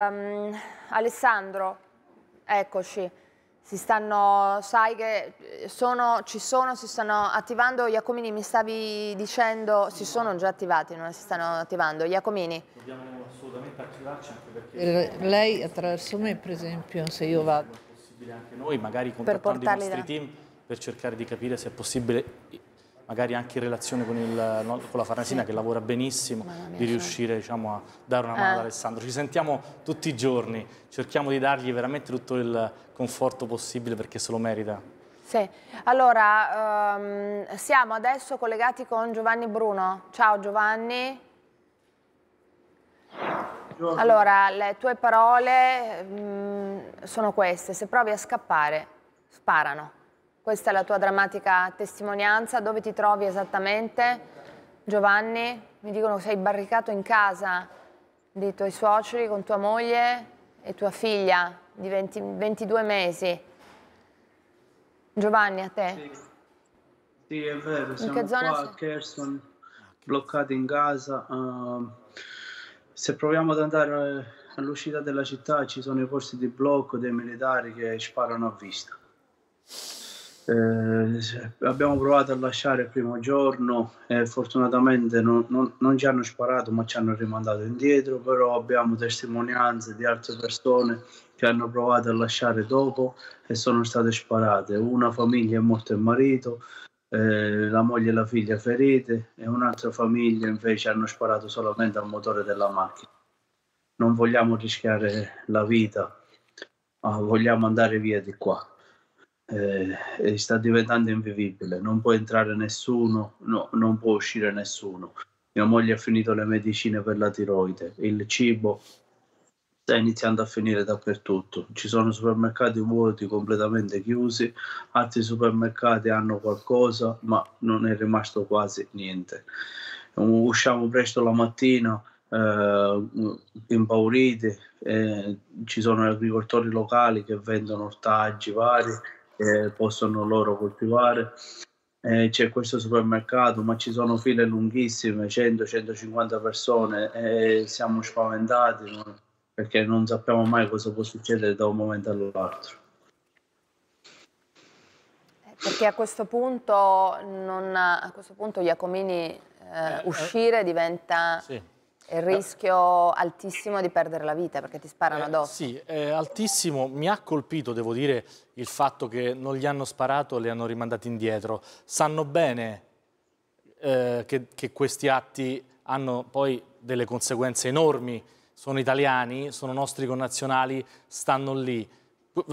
Um, Alessandro, eccoci. Stanno, sai che eh, sono, ci sono, si stanno attivando, Iacomini mi stavi dicendo, si sono già attivati, non si stanno attivando, Iacomini. Dobbiamo assolutamente attivarci anche perché... Eh, lei attraverso me per esempio, se io vado... È possibile anche noi, magari contattando i nostri da... team per cercare di capire se è possibile magari anche in relazione con, il, con la Farnesina sì. che lavora benissimo, di certo. riuscire diciamo, a dare una mano eh. ad Alessandro. Ci sentiamo tutti i giorni, cerchiamo di dargli veramente tutto il conforto possibile perché se lo merita. Sì, allora um, siamo adesso collegati con Giovanni Bruno. Ciao Giovanni. Buongiorno. Allora, le tue parole mh, mm, sono queste, se provi a scappare, sparano. Questa è la tua drammatica testimonianza. Dove ti trovi esattamente? Giovanni, mi dicono che sei barricato in casa dei tuoi suoceri con tua moglie e tua figlia di 20, 22 mesi. Giovanni, a te. Sì, sì è vero, in che zona qua a Kherson, bloccati in casa. Uh, se proviamo ad andare eh, all'uscita della città ci sono i posti di blocco dei militari che sparano a vista. Eh, abbiamo provato a lasciare il primo giorno e fortunatamente non, non, non, ci hanno sparato ma ci hanno rimandato indietro, però abbiamo testimonianze di altre persone che hanno provato a lasciare dopo e sono state sparate. Una famiglia è morto il marito, eh, la moglie e la figlia ferite e un'altra famiglia invece hanno sparato solamente al motore della macchina. Non vogliamo rischiare la vita, ma vogliamo andare via di qua eh, sta diventando invivibile, non può entrare nessuno, no, non può uscire nessuno. Mia moglie ha finito le medicine per la tiroide, il cibo sta iniziando a finire dappertutto, ci sono supermercati vuoti, completamente chiusi, altri supermercati hanno qualcosa, ma non è rimasto quasi niente. Usciamo presto la mattina, eh, impauriti, eh, ci sono agricoltori locali che vendono ortaggi vari che possono loro coltivare. Eh, c'è questo supermercato, ma ci sono file lunghissime, 100-150 persone, e siamo spaventati perché non sappiamo mai cosa può succedere da un momento all'altro eh, perché a questo punto, non, a questo punto Giacomini eh, eh, eh, uscire diventa sì. Il rischio altissimo di perdere la vita perché ti sparano eh, addosso. Eh, sì, eh, altissimo. Mi ha colpito, devo dire, il fatto che non gli hanno sparato, li hanno rimandati indietro. Sanno bene eh, che, che questi atti hanno poi delle conseguenze enormi. Sono italiani, sono nostri connazionali, stanno lì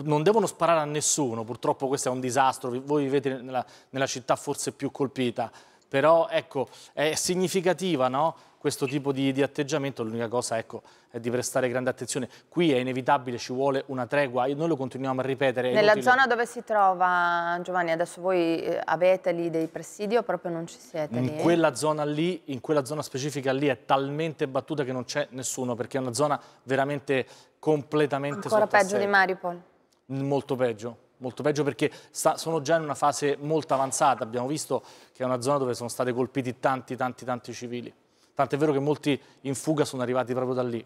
non devono sparare a nessuno, purtroppo questo è un disastro, voi vivete nella, nella città forse più colpita, però ecco, è significativa no? questo tipo di, di atteggiamento, l'unica cosa ecco, è di prestare grande attenzione. Qui è inevitabile, ci vuole una tregua, noi lo continuiamo a ripetere. Nella zona dove si trova Giovanni, adesso voi eh, avete lì dei presidi o proprio non ci siete? In lì? quella zona lì, in quella zona specifica lì è talmente battuta che non c'è nessuno, perché è una zona veramente completamente Ancora peggio di Maripol? Molto peggio molto peggio perché sta, sono già in una fase molto avanzata, abbiamo visto che è una zona dove sono stati colpiti tanti tanti tanti civili. Tant'è vero che molti in fuga sono arrivati proprio da lì.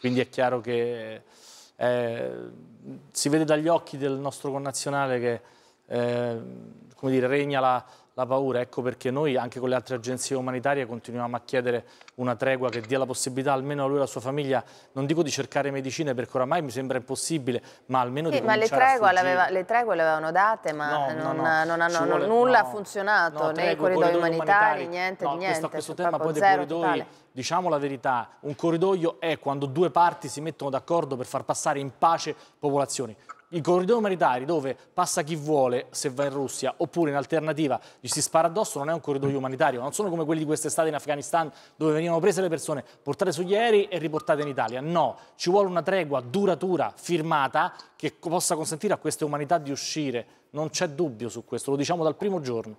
Quindi è chiaro che eh, si vede dagli occhi del nostro connazionale che eh, dire, regna la, la paura. Ecco perché noi, anche con le altre agenzie umanitarie, continuiamo a chiedere una tregua che dia la possibilità almeno a lui e alla sua famiglia, non dico di cercare medicine perché oramai mi sembra impossibile, ma almeno sì, di ma le Ma le tregue le avevano date, ma no, non, no, no. non, hanno vuole, nulla funzionato, né i corridoi umanitari, umanitari, niente no, di niente. Questo, questo tema poi dei corridoi, totale. diciamo la verità, un corridoio è quando due parti si mettono d'accordo per far passare in pace popolazioni i corridoi umanitari dove passa chi vuole se va in Russia oppure in alternativa gli si spara addosso, non è un corridoio umanitario, non sono come quelli di quest'estate in Afghanistan dove venivano prese le persone, portate sugli aerei e riportate in Italia. No, ci vuole una tregua duratura, firmata, che possa consentire a queste umanità di uscire. Non c'è dubbio su questo, lo diciamo dal primo giorno.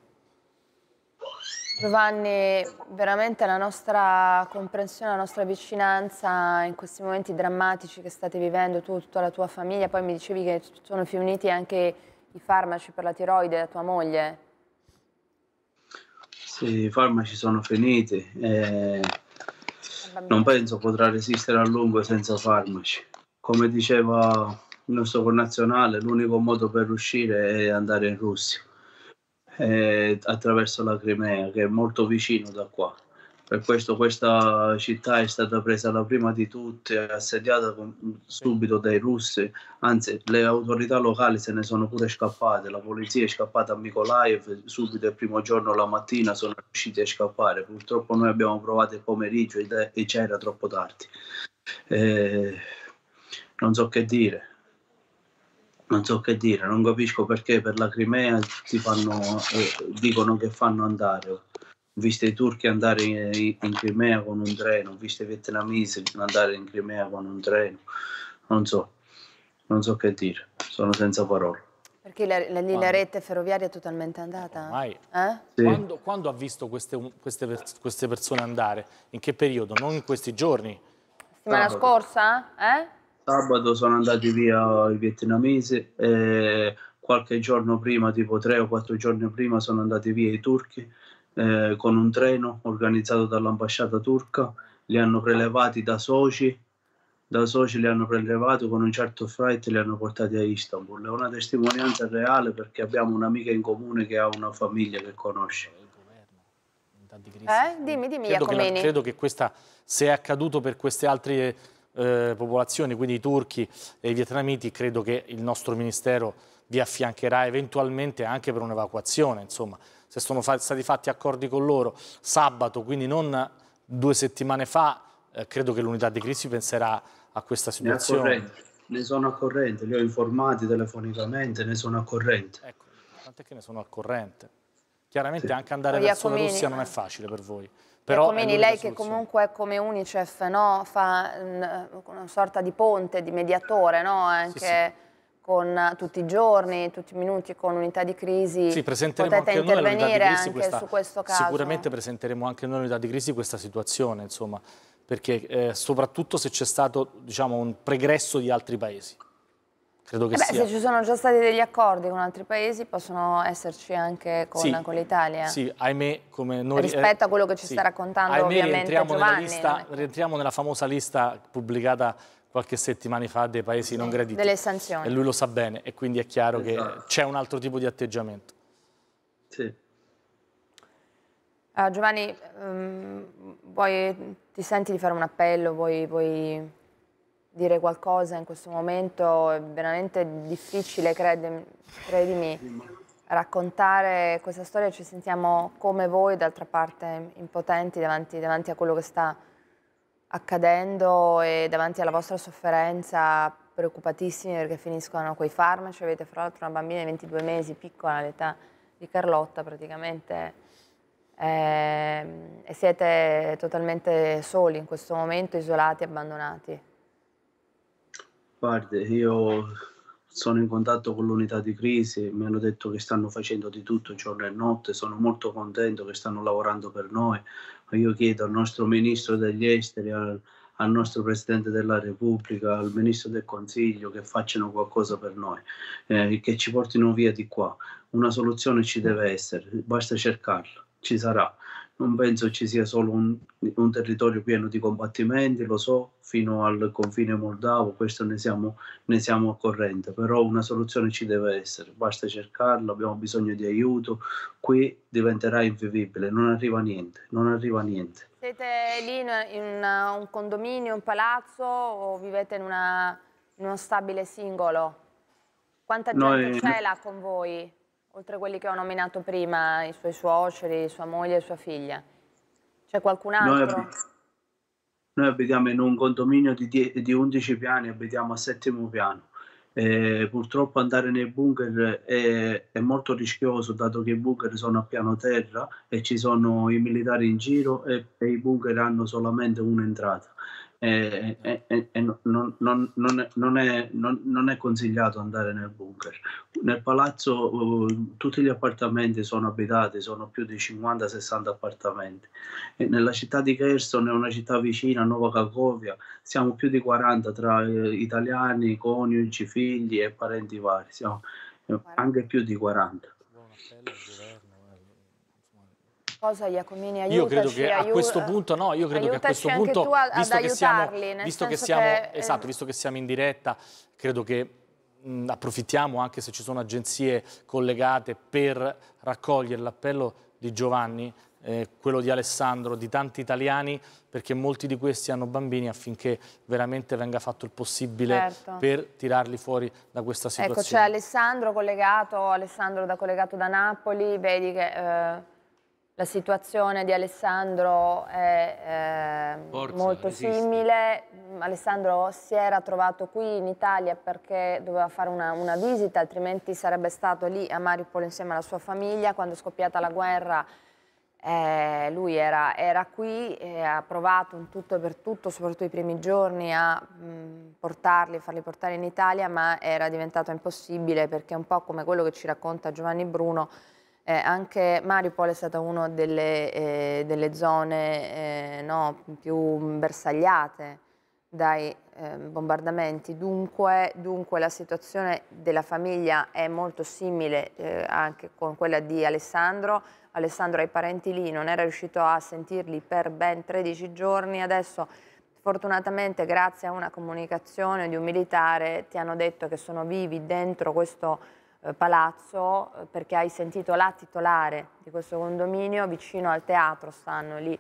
Giovanni, veramente la nostra comprensione, la nostra vicinanza in questi momenti drammatici che state vivendo tu, tutta la tua famiglia, poi mi dicevi che sono finiti anche i farmaci per la tiroide, la tua moglie i farmaci sono finiti e non penso potrà resistere a lungo senza farmaci. Come diceva il nostro connazionale, l'unico modo per uscire è andare in Russia, eh, attraverso la Crimea, che è molto vicino da qua. Per questo questa città è stata presa la prima di tutte, assediata con, subito dai russi, anzi le autorità locali se ne sono pure scappate, la polizia è scappata a Mikolaev, subito il primo giorno la mattina sono riusciti a scappare, purtroppo noi abbiamo provato il pomeriggio e c'era troppo tardi. Eh, non so che dire non so che dire, non capisco perché per la Crimea ti fanno, eh, dicono che fanno andare, ho visto i turchi andare in, in Crimea con un treno, ho visto i vietnamesi andare in Crimea con un treno, non so, non so che dire, sono senza parole. Perché la, la, lì la rete ferroviaria è totalmente andata? Ormai. Eh? Sì. Quando, quando, ha visto queste, queste, queste, persone andare? In che periodo? Non in questi giorni? La Settimana Sabato. scorsa? Eh? Sabato sono andati via i vietnamesi e eh, qualche giorno prima, tipo tre o quattro giorni prima, sono andati via i turchi eh, con un treno organizzato dall'ambasciata turca, li hanno prelevati da soci, da soci li hanno prelevati con un certo freight e li hanno portati a Istanbul. È una testimonianza reale perché abbiamo un'amica in comune che ha una famiglia che conosce. Eh? Dimmi, dimmi, credo che, la, credo che questa, se è accaduto per queste altre eh, popolazioni, quindi i turchi e i vietnamiti, credo che il nostro ministero vi affiancherà eventualmente anche per un'evacuazione, insomma se sono stati fatti accordi con loro sabato, quindi non due settimane fa, eh, credo che l'unità di crisi penserà a questa situazione. Ne sono a corrente, li ho informati telefonicamente, ne sono a corrente. Ecco, tant'è che ne sono a corrente. Chiaramente sì. anche andare ecco, verso la Russia non è facile per voi. Però Giacomini, lei che comunque come Unicef no, fa una sorta di ponte, di mediatore, no? anche... Sì, sì con tutti i giorni, tutti i minuti con unità di crisi. Sì, presenteremo Potete anche noi l'unità di crisi questa, su questo caso. Sicuramente presenteremo anche noi l'unità di crisi questa situazione, insomma, perché eh, soprattutto se c'è stato diciamo, un pregresso di altri paesi. Credo che eh beh, sia. Se ci sono già stati degli accordi con altri paesi, possono esserci anche con, sì, con l'Italia. Sì, ahimè, come noi... Eh, Rispetto a quello che ci sì, sta raccontando ahimè, ovviamente rientriamo Giovanni. Nella lista, ecco. rientriamo nella famosa lista pubblicata qualche settimana fa dei paesi non graditi. Delle sanzioni. E lui lo sa bene e quindi è chiaro esatto. che c'è un altro tipo di atteggiamento. Sì. Uh, Giovanni, um, vuoi, ti senti di fare un appello? Vuoi, vuoi, dire qualcosa in questo momento? È veramente difficile, credimi, credimi raccontare questa storia. Ci sentiamo come voi, d'altra parte impotenti davanti, davanti a quello che sta accadendo e davanti alla vostra sofferenza preoccupatissimi perché finiscono quei farmaci, avete fra l'altro una bambina di 22 mesi, piccola all'età di Carlotta praticamente, eh, e siete totalmente soli in questo momento, isolati, abbandonati. Guarda, io sono in contatto con l'unità di crisi, mi hanno detto che stanno facendo di tutto giorno e notte, sono molto contento che stanno lavorando per noi, io chiedo al nostro ministro degli esteri, al, al nostro Presidente della Repubblica, al Ministro del Consiglio che facciano qualcosa per noi, eh, che ci portino via di qua. Una soluzione ci deve essere, basta cercarla, ci sarà non penso ci sia solo un, un, territorio pieno di combattimenti, lo so, fino al confine moldavo, questo ne siamo, ne siamo, a corrente, però una soluzione ci deve essere, basta cercarla, abbiamo bisogno di aiuto, qui diventerà invivibile, non arriva niente, non arriva niente. Siete lì in, una, un condominio, un palazzo o vivete in, una, in uno stabile singolo? Quanta gente Noi... ce l'ha con voi? Oltre a quelli che ho nominato prima, i suoi suoceri, sua moglie e sua figlia. C'è qualcun altro? Noi, noi, abitiamo in un condominio di, di 11 piani, abitiamo a settimo piano. Eh, purtroppo andare nei bunker è, è, molto rischioso dato che i bunker sono a piano terra e ci sono i militari in giro e, e i bunker hanno solamente un'entrata e, non, è, consigliato andare nel bunker. Nel palazzo uh, tutti gli appartamenti sono abitati, sono più di 50-60 appartamenti. E nella città di Kherson è una città vicina, Nova Kakovia, siamo più di 40 tra eh, italiani, coniugi, figli e parenti vari, siamo eh, anche più di 40 cosa Iacomini aiutaci. Io credo che a questo punto, no, io credo che a questo punto, visto, che siamo, visto che siamo, che, eh, esatto, visto che siamo in diretta, credo che mh, approfittiamo anche se ci sono agenzie collegate per raccogliere l'appello di Giovanni, eh, quello di Alessandro, di tanti italiani, perché molti di questi hanno bambini affinché veramente venga fatto il possibile certo. per tirarli fuori da questa situazione. Ecco, c'è Alessandro collegato, Alessandro da collegato da Napoli, vedi che... Eh... La situazione di Alessandro è eh, Forza, molto resiste. simile. Alessandro si era trovato qui in Italia perché doveva fare una, una, visita, altrimenti sarebbe stato lì a Mariupol insieme alla sua famiglia. Quando è scoppiata la guerra eh, lui era, era qui e ha provato in tutto e per tutto, soprattutto i primi giorni, a mh, portarli, farli portare in Italia, ma era diventato impossibile perché è un po' come quello che ci racconta Giovanni Bruno, eh, anche Mariupol è stata una delle, eh, delle zone eh, no, più bersagliate dai ehm, bombardamenti, dunque, dunque, la situazione della famiglia è molto simile eh, anche con quella di Alessandro. Alessandro ha i parenti lì non era riuscito a sentirli per ben 13 giorni, adesso fortunatamente grazie a una comunicazione di un militare ti hanno detto che sono vivi dentro questo eh, palazzo eh, perché hai sentito la titolare di questo condominio vicino al teatro, stanno lì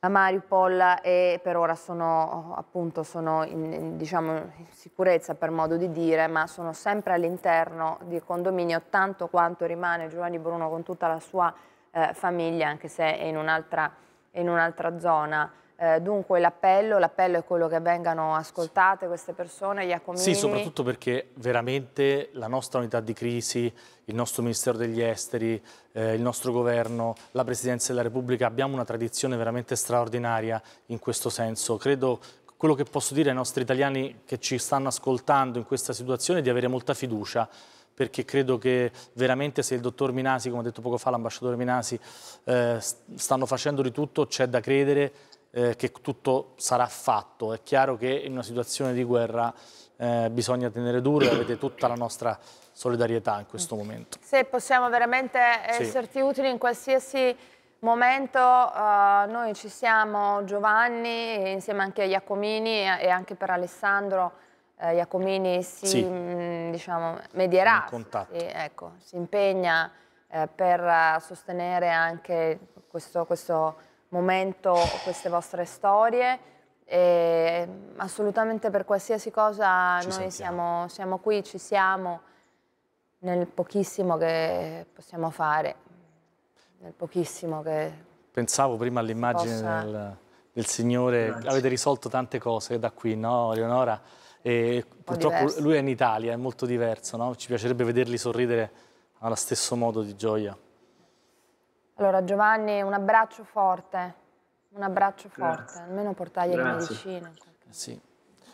a Mariupol e per ora sono, appunto, sono in, in, diciamo, in sicurezza per modo di dire, ma sono sempre all'interno del condominio tanto quanto rimane Giovanni Bruno con tutta la sua eh, famiglia, anche se è in un'altra un zona. Eh, dunque l'appello, l'appello è quello che vengano ascoltate queste persone, gli accomini. Sì, soprattutto perché veramente la nostra unità di crisi, il nostro Ministero degli Esteri, eh, il nostro governo, la Presidenza della Repubblica, abbiamo una tradizione veramente straordinaria in questo senso. Credo quello che posso dire ai nostri italiani che ci stanno ascoltando in questa situazione è di avere molta fiducia perché credo che veramente se il dottor Minasi, come ha detto poco fa l'ambasciatore Minasi, eh, stanno facendo di tutto, c'è da credere eh, che tutto sarà fatto. È chiaro che in una situazione di guerra eh, bisogna tenere duro e avete tutta la nostra solidarietà in questo momento. Se possiamo veramente eh, esserti sì. utili in qualsiasi momento, eh, noi ci siamo Giovanni insieme anche a Iacomini e anche per Alessandro eh, Iacomini si sì. mh, mm, diciamo, medierà, si, ecco, si impegna eh, per sostenere anche questo, questo momento queste vostre storie. E assolutamente per qualsiasi cosa ci noi siamo, siamo qui, ci siamo nel pochissimo che possiamo fare, nel pochissimo che... Pensavo prima all'immagine possa... del, del, Signore, Grazie. avete risolto tante cose da qui, no Leonora? E purtroppo diverso. lui è in Italia, è molto diverso, no? ci piacerebbe vederli sorridere allo stesso modo di gioia. Allora Giovanni, un abbraccio forte, un abbraccio Grazie. forte, almeno portargli Grazie. le medicine. Sì.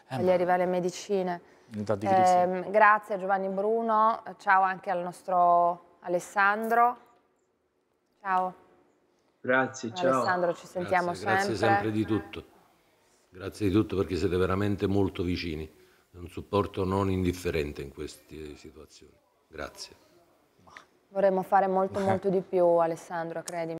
Fargli eh, arrivare le medicine. Eh, grazie Giovanni Bruno, ciao anche al nostro Alessandro. Ciao. Grazie, ciao. Alessandro, ci sentiamo grazie, sempre. Grazie sempre di tutto. Grazie di tutto perché siete veramente molto vicini. È un supporto non indifferente in queste situazioni. Grazie. Vorremmo fare molto eh. molto di più Alessandro, credimi.